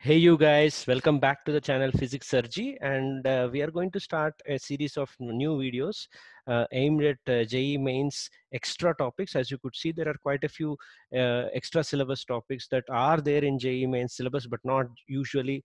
Hey you guys, welcome back to the channel Physics Surgery and uh, we are going to start a series of new videos uh, aimed at uh, JE mains extra topics. As you could see, there are quite a few uh, extra syllabus topics that are there in JE mains syllabus, but not usually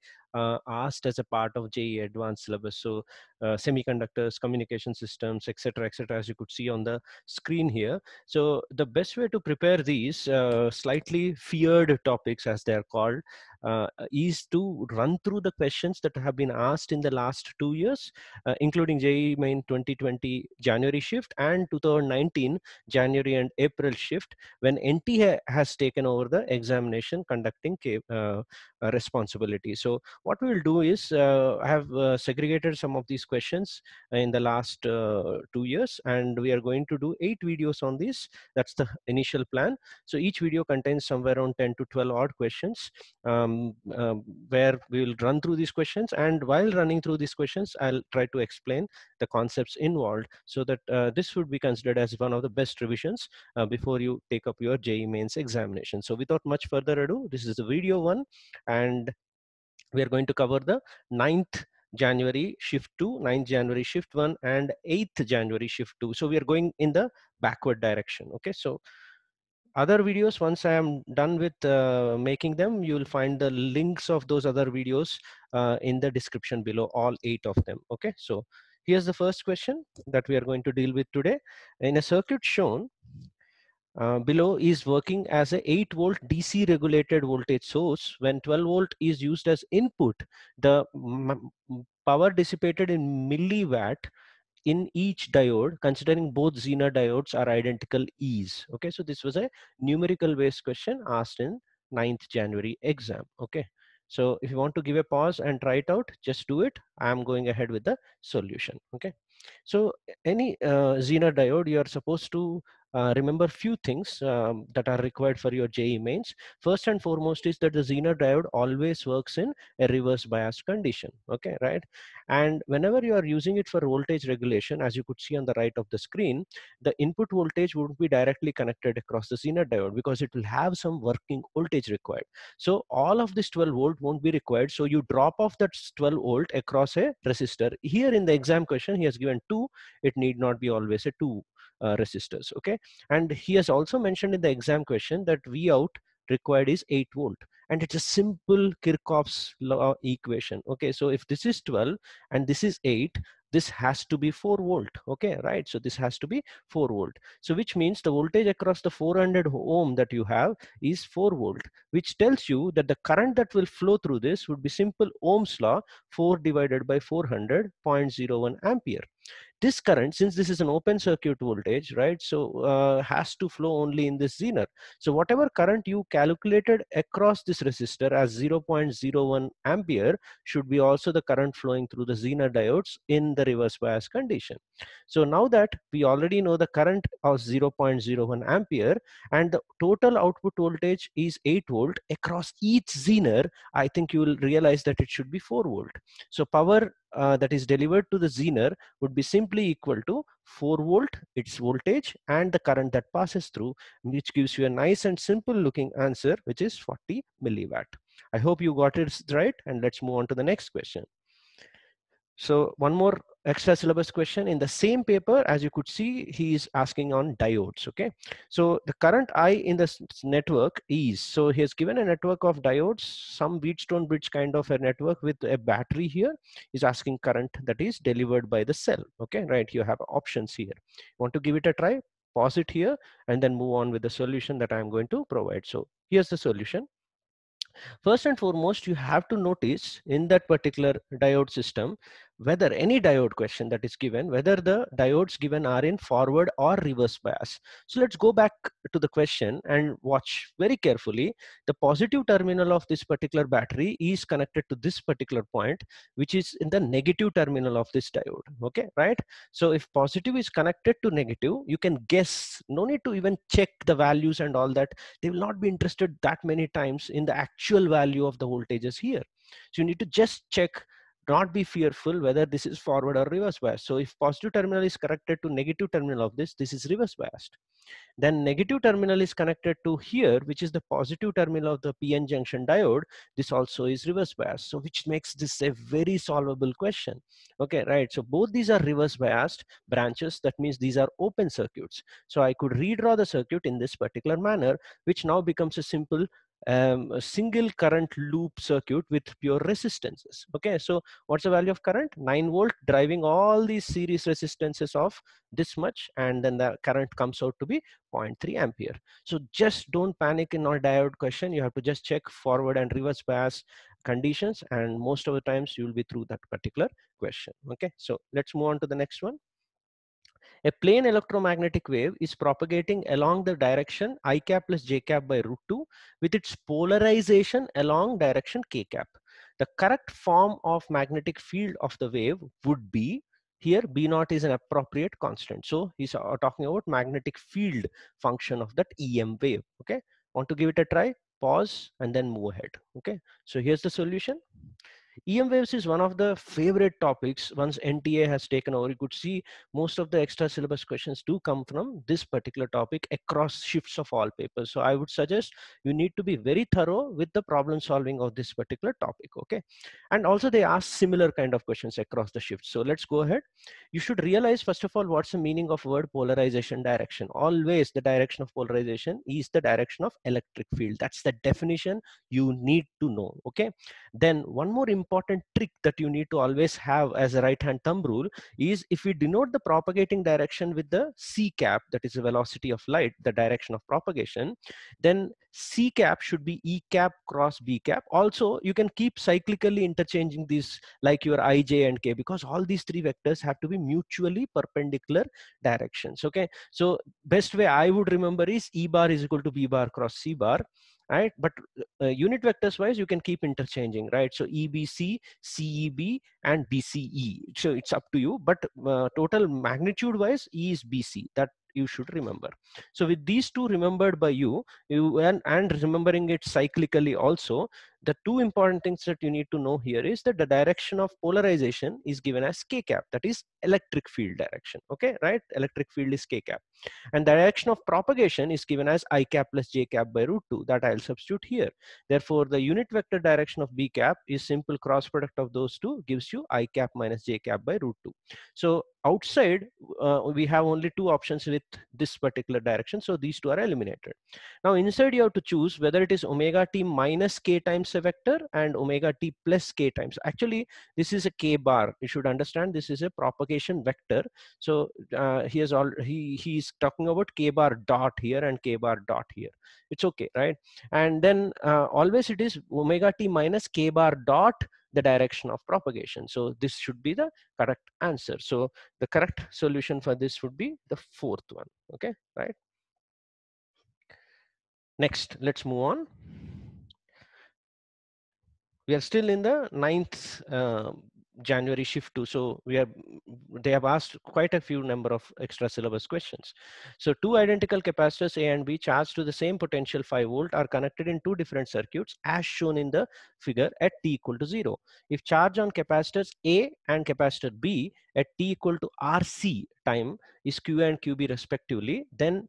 asked as a part of JE advanced syllabus. So semiconductors, communication systems, etc., etc., as you could see on the screen here. So the best way to prepare these slightly feared topics, as they are called, uh, is to run through the questions that have been asked in the last two years, uh, including JE Main 2020 January shift and 2019 January and April shift when NT ha has taken over the examination conducting uh, uh, responsibility. So what we will do is uh, have uh, segregated some of these questions in the last uh, two years and we are going to do eight videos on this. That's the initial plan. So each video contains somewhere around 10 to 12 odd questions um, um where we will run through these questions and while running through these questions I'll try to explain the concepts involved so so that uh, this would be considered as one of the best revisions uh, before you take up your JE mains examination. So without much further ado, this is the video one and we are going to cover the 9th January shift 2, 9th January shift 1 and 8th January shift 2. So we are going in the backward direction. Okay, so other videos once i am done with uh, making them you will find the links of those other videos uh, in the description below all eight of them okay so Here's the first question that we are going to deal with today. In a circuit shown uh, below is working as a 8 volt DC regulated voltage source. When 12 volt is used as input, the power dissipated in milliwatt in each diode considering both Zener diodes are identical E's. Okay, so this was a numerical based question asked in 9th January exam. Okay. So if you want to give a pause and try it out, just do it. I'm going ahead with the solution. Okay. So any uh, Zener diode, you are supposed to uh, remember few things um, that are required for your JE mains. First and foremost is that the Zener diode always works in a reverse bias condition. Okay, right? And whenever you are using it for voltage regulation, as you could see on the right of the screen, the input voltage would be directly connected across the Zener diode because it will have some working voltage required. So all of this 12 volt won't be required. So you drop off that 12 volt across a resistor. Here in the exam question, he has given two. It need not be always a two uh, resistors. Okay. And he has also mentioned in the exam question that V out required is 8 volt and it's a simple Kirchhoff's law equation. Okay, so if this is 12 and this is 8, this has to be 4 volt. Okay, right? So this has to be 4 volt. So which means the voltage across the 400 ohm that you have is 4 volt, which tells you that the current that will flow through this would be simple Ohm's law 4 divided by 400 0.01 ampere. This current, since this is an open circuit voltage, right, so uh, has to flow only in this zener. So whatever current you calculated across this resistor as 0.01 ampere should be also the current flowing through the zener diodes in the reverse bias condition. So now that we already know the current of 0.01 ampere and the total output voltage is 8 volt across each zener, I think you will realize that it should be 4 volt. So power uh, that is delivered to the zener would be simply equal to 4 volt, its voltage, and the current that passes through, which gives you a nice and simple looking answer, which is 40 milliwatt. I hope you got it right, and let's move on to the next question. So one more extra syllabus question in the same paper, as you could see, he is asking on diodes, okay? So the current I in this network is, so he has given a network of diodes, some Wheatstone bridge kind of a network with a battery here is asking current that is delivered by the cell, okay? Right, you have options here. Want to give it a try? Pause it here and then move on with the solution that I'm going to provide. So here's the solution first and foremost you have to notice in that particular diode system whether any diode question that is given, whether the diodes given are in forward or reverse bias. So let's go back to the question and watch very carefully. The positive terminal of this particular battery is connected to this particular point, which is in the negative terminal of this diode. Okay, right? So if positive is connected to negative, you can guess, no need to even check the values and all that. They will not be interested that many times in the actual value of the voltages here. So you need to just check not be fearful whether this is forward or reverse bias. So if positive terminal is connected to negative terminal of this, this is reverse biased. Then negative terminal is connected to here, which is the positive terminal of the PN junction diode. This also is reverse biased. So which makes this a very solvable question. Okay, right. So both these are reverse biased branches. That means these are open circuits. So I could redraw the circuit in this particular manner, which now becomes a simple um, a single current loop circuit with pure resistances. Okay, so what's the value of current? 9 volt driving all these series resistances of this much and then the current comes out to be 0.3 ampere. So just don't panic in our diode question. You have to just check forward and reverse bias conditions and most of the times you will be through that particular question. Okay, so let's move on to the next one. A plane electromagnetic wave is propagating along the direction i cap plus j cap by root 2 with its polarization along direction k cap. The correct form of magnetic field of the wave would be here b naught is an appropriate constant so he's uh, talking about magnetic field function of that em wave okay want to give it a try pause and then move ahead okay so here's the solution EM waves is one of the favorite topics once NTA has taken over. You could see most of the extra syllabus questions do come from this particular topic across shifts of all papers. So I would suggest you need to be very thorough with the problem solving of this particular topic, okay? And also they ask similar kind of questions across the shifts. So let's go ahead. You should realize, first of all, what's the meaning of word polarization direction? Always the direction of polarization is the direction of electric field. That's the definition you need to know, okay? Then one more important important trick that you need to always have as a right hand thumb rule is if we denote the propagating direction with the c cap that is the velocity of light the direction of propagation then c cap should be e cap cross b cap also you can keep cyclically interchanging these like your i j and k because all these three vectors have to be mutually perpendicular directions okay so best way i would remember is e bar is equal to b bar cross c bar right but uh, unit vectors wise you can keep interchanging right so ebc ceb and bce so it's up to you but uh, total magnitude wise e is bc that you should remember so with these two remembered by you you and, and remembering it cyclically also the two important things that you need to know here is that the direction of polarization is given as k cap that is electric field direction okay right electric field is k cap and direction of propagation is given as i cap plus j cap by root 2 that i'll substitute here therefore the unit vector direction of b cap is simple cross product of those two gives you i cap minus j cap by root 2 so outside uh, we have only two options with this particular direction so these two are eliminated now inside you have to choose whether it is omega t minus k times vector and omega t plus k times. Actually, this is a k bar. You should understand this is a propagation vector. So uh, he all he he's talking about k bar dot here and k bar dot here. It's okay, right? And then uh, always it is omega t minus k bar dot the direction of propagation. So this should be the correct answer. So the correct solution for this would be the fourth one. Okay, right? Next, let's move on we are still in the 9th uh, January shift two. So we are, they have asked quite a few number of extra syllabus questions. So two identical capacitors A and B charged to the same potential 5 volt are connected in two different circuits as shown in the figure at T equal to zero. If charge on capacitors A and capacitor B at T equal to RC time is Q and QB respectively, then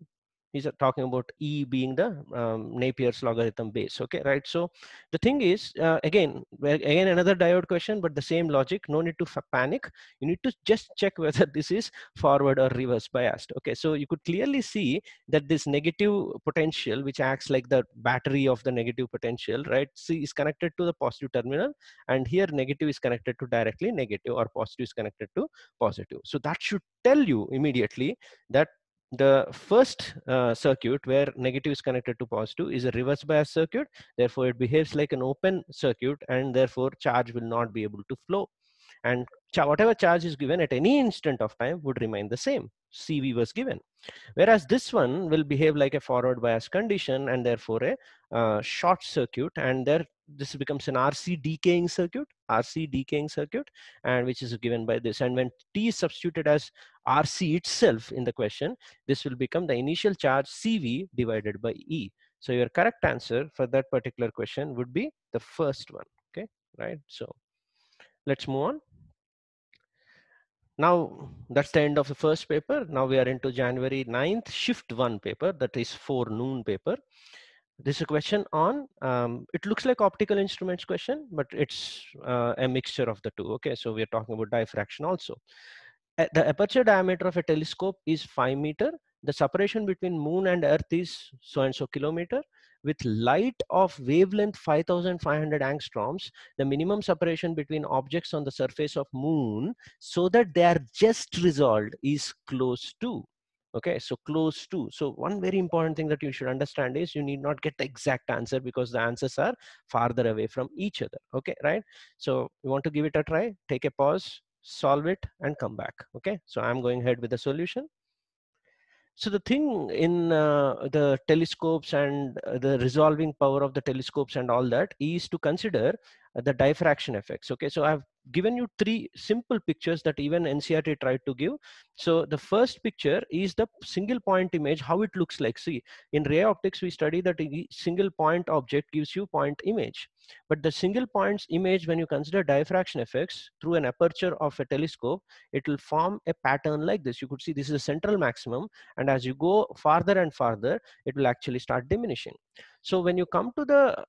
he's uh, talking about E being the um, Napier's logarithm base. Okay, right. So the thing is, uh, again, again another diode question, but the same logic. No need to panic. You need to just check whether this is forward or reverse biased. Okay, so you could clearly see that this negative potential, which acts like the battery of the negative potential, right? See, is connected to the positive terminal, and here negative is connected to directly negative, or positive is connected to positive. So that should tell you immediately that the first uh, circuit where negative is connected to positive is a reverse bias circuit. Therefore, it behaves like an open circuit and therefore charge will not be able to flow. And whatever charge is given at any instant of time would remain the same. CV was given. Whereas this one will behave like a forward bias condition and therefore a uh, short circuit and there this becomes an RC decaying circuit, RC decaying circuit, and which is given by this. And when T is substituted as RC itself in the question, this will become the initial charge CV divided by E. So your correct answer for that particular question would be the first one. Okay, right? So let's move on. Now that's the end of the first paper. Now we are into January 9th shift one paper that is for noon paper. This is a question on, um, it looks like optical instruments question, but it's uh, a mixture of the two. Okay, so we are talking about diffraction also the aperture diameter of a telescope is 5 meter the separation between moon and earth is so and so kilometer with light of wavelength 5500 angstroms the minimum separation between objects on the surface of moon so that they are just resolved is close to okay so close to so one very important thing that you should understand is you need not get the exact answer because the answers are farther away from each other okay right so you want to give it a try take a pause solve it and come back okay so i'm going ahead with the solution so the thing in uh, the telescopes and uh, the resolving power of the telescopes and all that is to consider the diffraction effects okay so i've given you three simple pictures that even NCRT tried to give. So the first picture is the single point image, how it looks like. See, in ray optics, we study that a single point object gives you point image. But the single points image, when you consider diffraction effects through an aperture of a telescope, it will form a pattern like this. You could see this is a central maximum. And as you go farther and farther, it will actually start diminishing. So when you come to the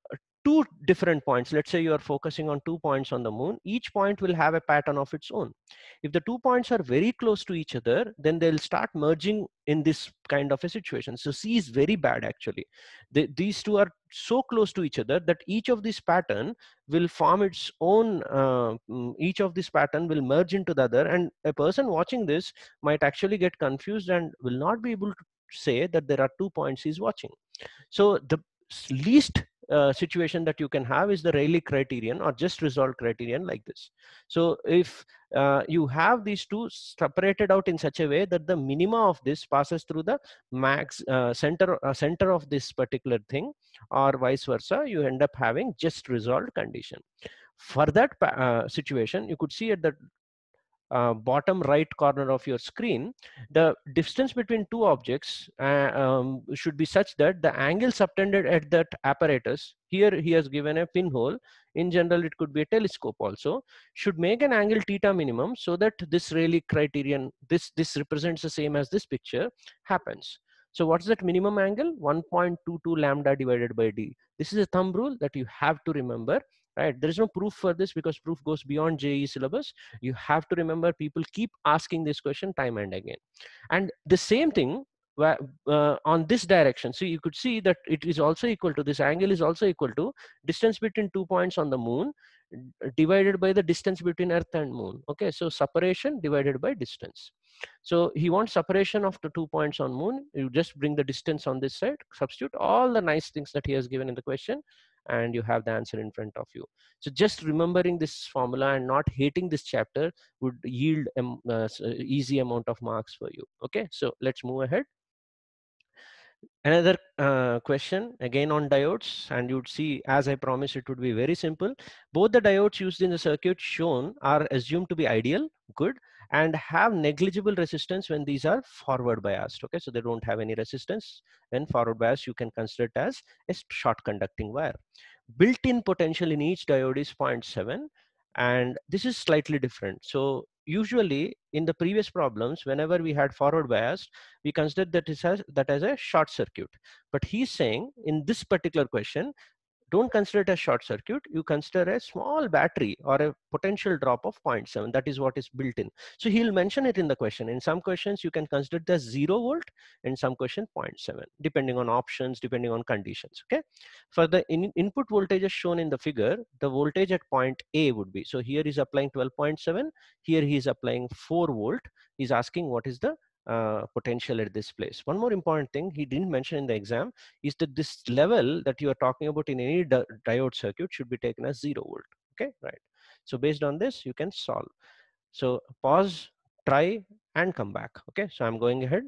two different points let's say you are focusing on two points on the moon each point will have a pattern of its own if the two points are very close to each other then they'll start merging in this kind of a situation so c is very bad actually these two are so close to each other that each of these pattern will form its own uh, mm, each of this pattern will merge into the other and a person watching this might actually get confused and will not be able to say that there are two points he's watching so the least uh, situation that you can have is the Rayleigh criterion or just resolved criterion like this. So if uh, you have these two separated out in such a way that the minima of this passes through the max uh, center uh, center of this particular thing or vice versa, you end up having just resolved condition. For that uh, situation, you could see at the uh, bottom right corner of your screen, the distance between two objects uh, um, should be such that the angle subtended at that apparatus, here he has given a pinhole, in general it could be a telescope also, should make an angle theta minimum so that this Rayleigh criterion, this, this represents the same as this picture, happens. So what's that minimum angle? 1.22 lambda divided by d. This is a thumb rule that you have to remember right there is no proof for this because proof goes beyond je syllabus you have to remember people keep asking this question time and again and the same thing uh, on this direction so you could see that it is also equal to this angle is also equal to distance between two points on the moon divided by the distance between earth and moon okay so separation divided by distance so he wants separation of the two points on moon you just bring the distance on this side substitute all the nice things that he has given in the question and you have the answer in front of you so just remembering this formula and not hating this chapter would yield an uh, uh, easy amount of marks for you okay so let's move ahead another uh, question again on diodes and you'd see as i promised it would be very simple both the diodes used in the circuit shown are assumed to be ideal good and have negligible resistance when these are forward biased okay so they don't have any resistance when forward biased you can consider it as a short conducting wire built-in potential in each diode is 0.7 and this is slightly different so usually in the previous problems, whenever we had forward bias, we considered that, as, that as a short circuit. But he's saying in this particular question, don't consider it a short circuit you consider a small battery or a potential drop of 0.7 that is what is built in so he'll mention it in the question in some questions you can consider the 0 volt in some question 0.7 depending on options depending on conditions okay for the in input voltage as shown in the figure the voltage at point a would be so here is applying 12.7 here he is applying 4 volt he's asking what is the uh, potential at this place. One more important thing he didn't mention in the exam is that this level that you are talking about in any di diode circuit should be taken as zero volt. Okay, right. So based on this, you can solve. So pause, try and come back. Okay, so I'm going ahead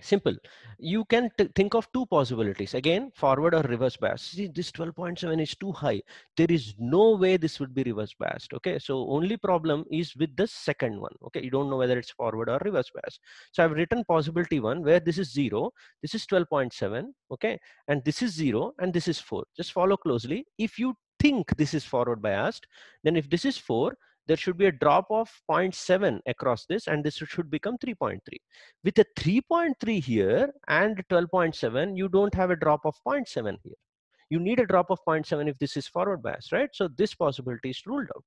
simple you can think of two possibilities again forward or reverse bias see this 12.7 is too high there is no way this would be reverse biased okay so only problem is with the second one okay you don't know whether it's forward or reverse bias so i've written possibility one where this is 0 this is 12.7 okay and this is 0 and this is 4 just follow closely if you think this is forward biased then if this is 4 there should be a drop of 0.7 across this and this should become 3.3 with a 3.3 here and 12.7 you don't have a drop of 0.7 here you need a drop of 0.7 if this is forward bias right so this possibility is ruled out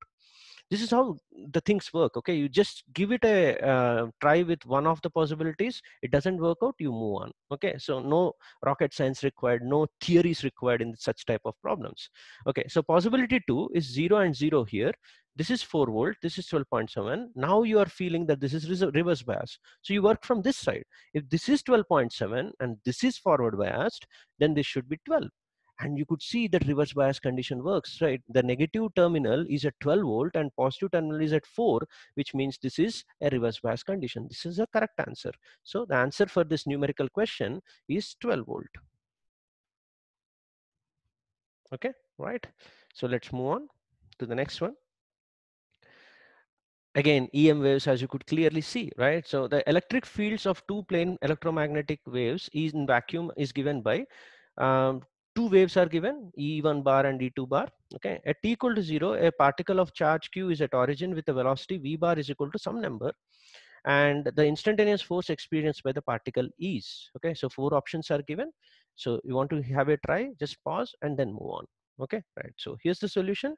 this is how the things work okay you just give it a uh, try with one of the possibilities it doesn't work out you move on okay so no rocket science required no theories required in such type of problems okay so possibility 2 is 0 and 0 here this is 4 volt this is 12.7 now you are feeling that this is reverse bias so you work from this side if this is 12.7 and this is forward biased then this should be 12 and you could see that reverse bias condition works right the negative terminal is at 12 volt and positive terminal is at 4 which means this is a reverse bias condition this is a correct answer so the answer for this numerical question is 12 volt okay right so let's move on to the next one again em waves as you could clearly see right so the electric fields of two plane electromagnetic waves is in vacuum is given by um, two waves are given, E1 bar and E2 bar. Okay, at t equal to zero, a particle of charge Q is at origin with a velocity V bar is equal to some number and the instantaneous force experienced by the particle is. Okay, so four options are given. So you want to have a try, just pause and then move on. Okay, right. So here's the solution.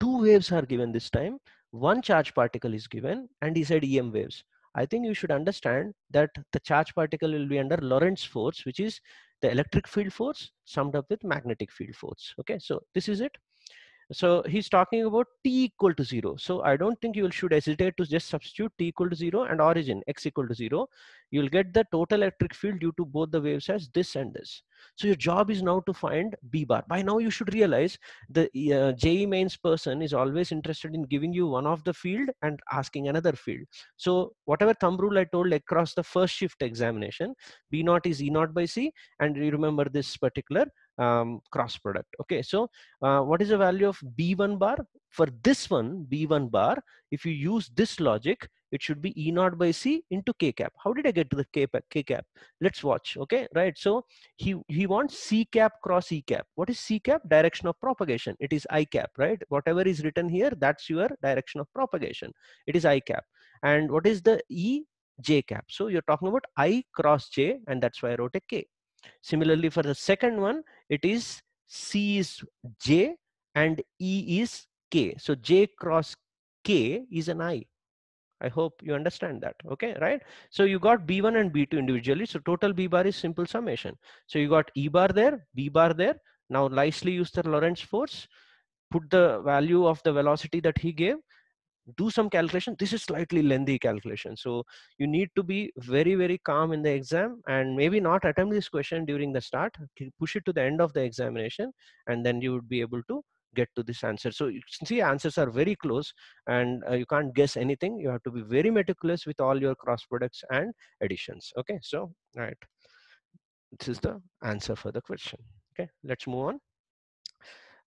Two waves are given this time. One charge particle is given and he said EM waves. I think you should understand that the charge particle will be under Lorentz force, which is the electric field force summed up with magnetic field force okay so this is it so he's talking about t equal to zero. So I don't think you should hesitate to just substitute t equal to zero and origin x equal to zero. You'll get the total electric field due to both the waves as this and this. So your job is now to find b bar. By now you should realize the uh, JE mains person is always interested in giving you one of the field and asking another field. So whatever thumb rule I told across the first shift examination, b naught is e naught by c and you remember this particular um, cross product. Okay, so uh, what is the value of B1 bar? For this one, B1 bar, if you use this logic, it should be E naught by C into K cap. How did I get to the K, K cap? Let's watch, okay, right? So he, he wants C cap cross E cap. What is C cap? Direction of propagation. It is I cap, right? Whatever is written here, that's your direction of propagation. It is I cap. And what is the E? J cap. So you're talking about I cross J and that's why I wrote a K. Similarly, for the second one, it is C is J and E is K. So J cross K is an I. I hope you understand that. Okay, right? So you got B1 and B2 individually. So total B bar is simple summation. So you got E bar there, B bar there. Now nicely use the Lorentz force, put the value of the velocity that he gave do some calculation this is slightly lengthy calculation so you need to be very very calm in the exam and maybe not attempt this question during the start push it to the end of the examination and then you would be able to get to this answer so you can see answers are very close and uh, you can't guess anything you have to be very meticulous with all your cross products and additions okay so all right this is the answer for the question okay let's move on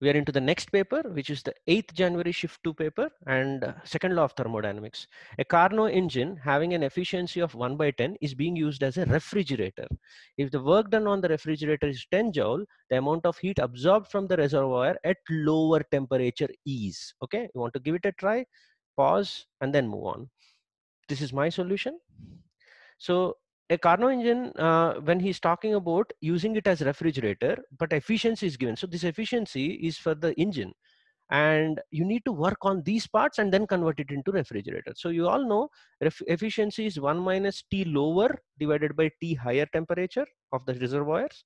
we are into the next paper, which is the 8th January Shift 2 paper and uh, second law of thermodynamics. A Carnot engine having an efficiency of 1 by 10 is being used as a refrigerator. If the work done on the refrigerator is 10 joule, the amount of heat absorbed from the reservoir at lower temperature is. Okay, you want to give it a try, pause and then move on. This is my solution. So a Carnot engine, uh, when he's talking about using it as refrigerator, but efficiency is given. So this efficiency is for the engine and you need to work on these parts and then convert it into refrigerator. So you all know efficiency is 1 minus T lower divided by T higher temperature of the reservoirs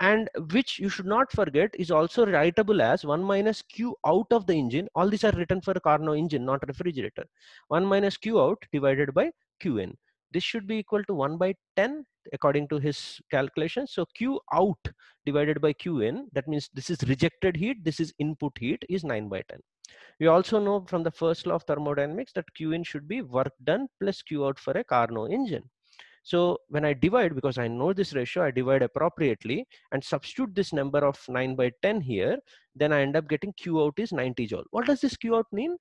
and which you should not forget is also writable as 1 minus q out of the engine all these are written for carnot engine not refrigerator 1 minus q out divided by qn this should be equal to 1 by 10 according to his calculation. So Q out divided by Q in, that means this is rejected heat, this is input heat is 9 by 10. We also know from the first law of thermodynamics that Q in should be work done plus Q out for a Carnot engine. So when I divide, because I know this ratio, I divide appropriately and substitute this number of 9 by 10 here, then I end up getting Q out is 90 joule. What does this Q out mean?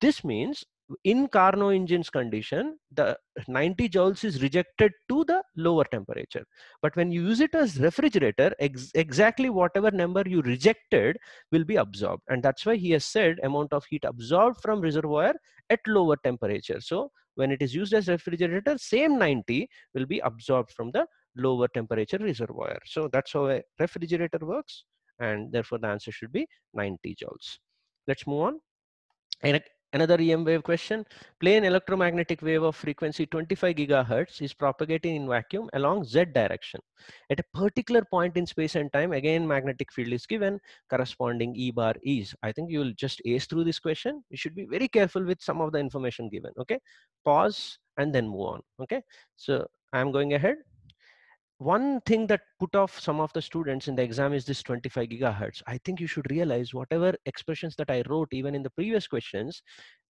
This means in Carnot engine's condition, the 90 joules is rejected to the lower temperature. But when you use it as refrigerator, ex exactly whatever number you rejected will be absorbed. And that's why he has said amount of heat absorbed from reservoir at lower temperature. So when it is used as refrigerator, same 90 will be absorbed from the lower temperature reservoir. So that's how a refrigerator works. And therefore the answer should be 90 joules. Let's move on. Another EM wave question, plane electromagnetic wave of frequency 25 gigahertz is propagating in vacuum along Z direction. At a particular point in space and time, again, magnetic field is given, corresponding E bar is. I think you'll just ace through this question. You should be very careful with some of the information given, okay? Pause and then move on, okay? So I'm going ahead one thing that put off some of the students in the exam is this 25 gigahertz i think you should realize whatever expressions that i wrote even in the previous questions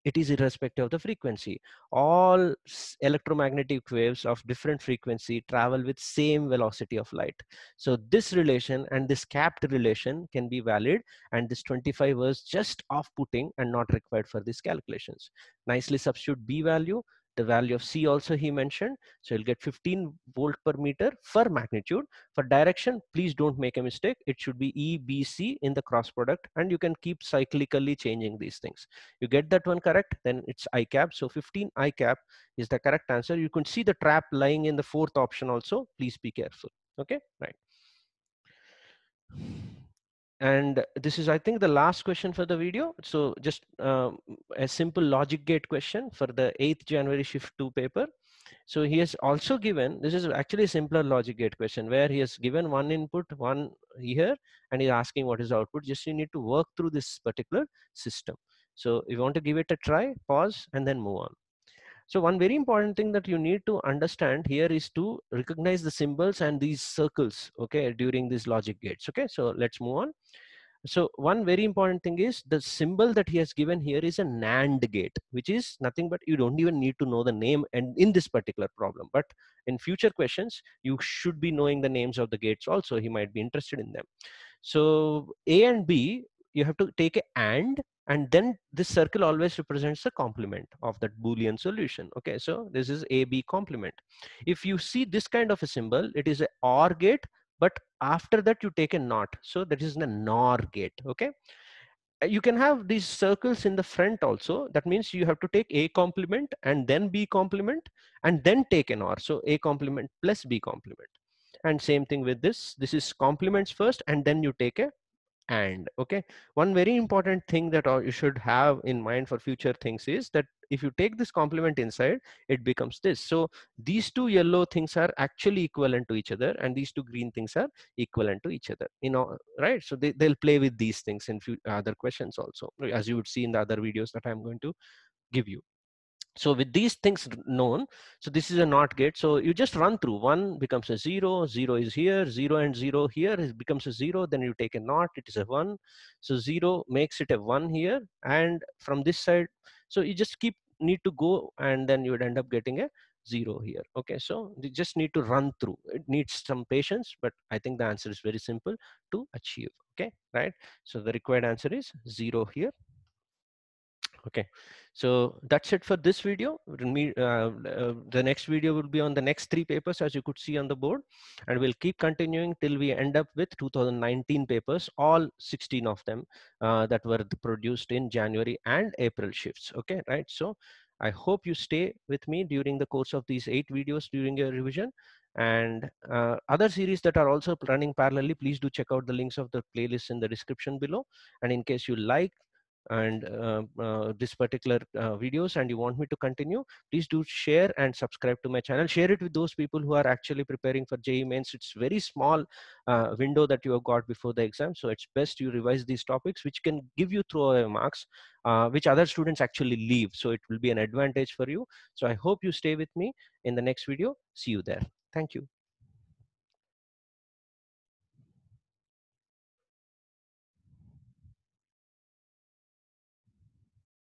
it is irrespective of the frequency all electromagnetic waves of different frequency travel with same velocity of light so this relation and this capped relation can be valid and this 25 was just off putting and not required for these calculations nicely substitute b value the value of C also he mentioned. So you'll get 15 volt per meter for magnitude. For direction, please don't make a mistake. It should be E, B, C in the cross product and you can keep cyclically changing these things. You get that one correct, then it's I cap. So 15 I cap is the correct answer. You can see the trap lying in the fourth option also. Please be careful. Okay, right. And this is, I think, the last question for the video. So just um, a simple logic gate question for the 8th January Shift 2 paper. So he has also given, this is actually a simpler logic gate question where he has given one input, one here, and he's asking what is output. Just you need to work through this particular system. So if you want to give it a try, pause, and then move on. So one very important thing that you need to understand here is to recognize the symbols and these circles, okay, during these logic gates, okay? So let's move on. So one very important thing is the symbol that he has given here is a NAND gate, which is nothing but you don't even need to know the name and in this particular problem. But in future questions, you should be knowing the names of the gates also. He might be interested in them. So A and B you have to take a and and then this circle always represents the complement of that boolean solution okay so this is a b complement if you see this kind of a symbol it is a or gate but after that you take a not so that is a nor gate okay uh, you can have these circles in the front also that means you have to take a complement and then b complement and then take an or so a complement plus b complement and same thing with this this is complements first and then you take a and okay one very important thing that uh, you should have in mind for future things is that if you take this complement inside it becomes this so these two yellow things are actually equivalent to each other and these two green things are equivalent to each other you know right so they, they'll play with these things in few other questions also as you would see in the other videos that i'm going to give you so with these things known so this is a not gate so you just run through one becomes a zero zero is here zero and zero here it becomes a zero then you take a not it is a one so zero makes it a one here and from this side so you just keep need to go and then you would end up getting a zero here okay so you just need to run through it needs some patience but i think the answer is very simple to achieve okay right so the required answer is zero here okay so that's it for this video uh, uh, the next video will be on the next three papers as you could see on the board and we'll keep continuing till we end up with 2019 papers all 16 of them uh, that were produced in january and april shifts okay right so i hope you stay with me during the course of these eight videos during your revision and uh, other series that are also running parallelly please do check out the links of the playlists in the description below and in case you like and uh, uh, this particular uh, videos and you want me to continue, please do share and subscribe to my channel. Share it with those people who are actually preparing for JE mains. It's very small window that you have got before the exam. So it's best you revise these topics, which can give you throwaway marks, which other students actually leave. So it will be an advantage for you. So I hope you stay with me in the next video. See you there. Thank you.